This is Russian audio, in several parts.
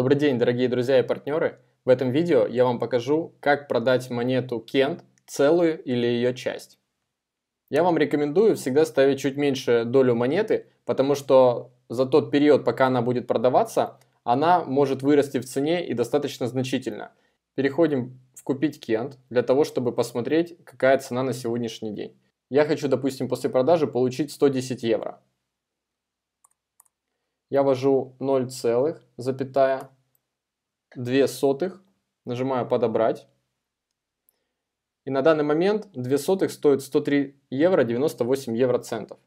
Добрый день, дорогие друзья и партнеры! В этом видео я вам покажу, как продать монету Кент целую или ее часть. Я вам рекомендую всегда ставить чуть меньше долю монеты, потому что за тот период, пока она будет продаваться, она может вырасти в цене и достаточно значительно. Переходим в «Купить Кент» для того, чтобы посмотреть, какая цена на сегодняшний день. Я хочу, допустим, после продажи получить 110 евро я ввожу целых запятая сотых, нажимаю «Подобрать». И на данный момент 2 сотых стоит 103 евро 98 центов.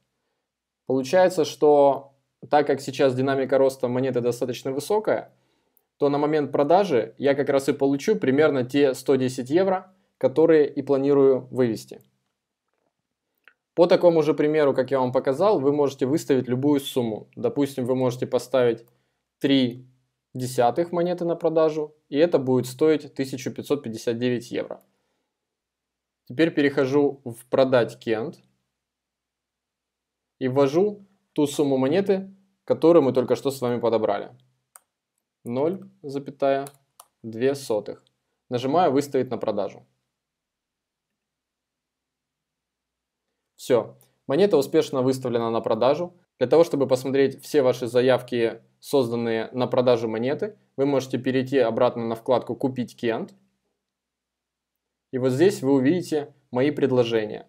Получается, что так как сейчас динамика роста монеты достаточно высокая, то на момент продажи я как раз и получу примерно те 110 евро, которые и планирую вывести. По такому же примеру, как я вам показал, вы можете выставить любую сумму. Допустим, вы можете поставить 3 десятых монеты на продажу, и это будет стоить 1559 евро. Теперь перехожу в «Продать Кент» и ввожу ту сумму монеты, которую мы только что с вами подобрали. 0,2. Нажимаю «Выставить на продажу». Все. Монета успешно выставлена на продажу. Для того, чтобы посмотреть все ваши заявки, созданные на продажу монеты, вы можете перейти обратно на вкладку «Купить Кент». И вот здесь вы увидите мои предложения.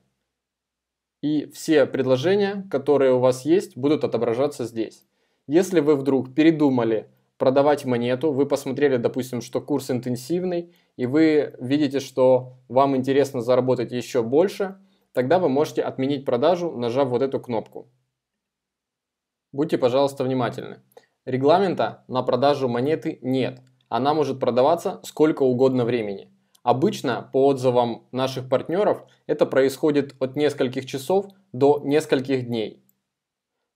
И все предложения, которые у вас есть, будут отображаться здесь. Если вы вдруг передумали продавать монету, вы посмотрели, допустим, что курс интенсивный, и вы видите, что вам интересно заработать еще больше – Тогда вы можете отменить продажу, нажав вот эту кнопку. Будьте, пожалуйста, внимательны. Регламента на продажу монеты нет. Она может продаваться сколько угодно времени. Обычно, по отзывам наших партнеров, это происходит от нескольких часов до нескольких дней.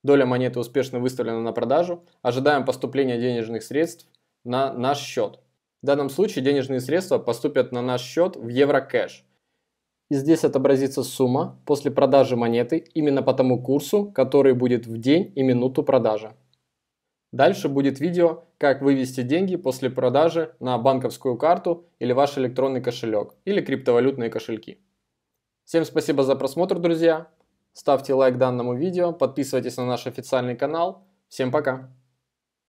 Доля монеты успешно выставлена на продажу. Ожидаем поступления денежных средств на наш счет. В данном случае денежные средства поступят на наш счет в Еврокэш и здесь отобразится сумма после продажи монеты именно по тому курсу, который будет в день и минуту продажи. Дальше будет видео, как вывести деньги после продажи на банковскую карту или ваш электронный кошелек или криптовалютные кошельки. Всем спасибо за просмотр, друзья. Ставьте лайк данному видео, подписывайтесь на наш официальный канал. Всем пока!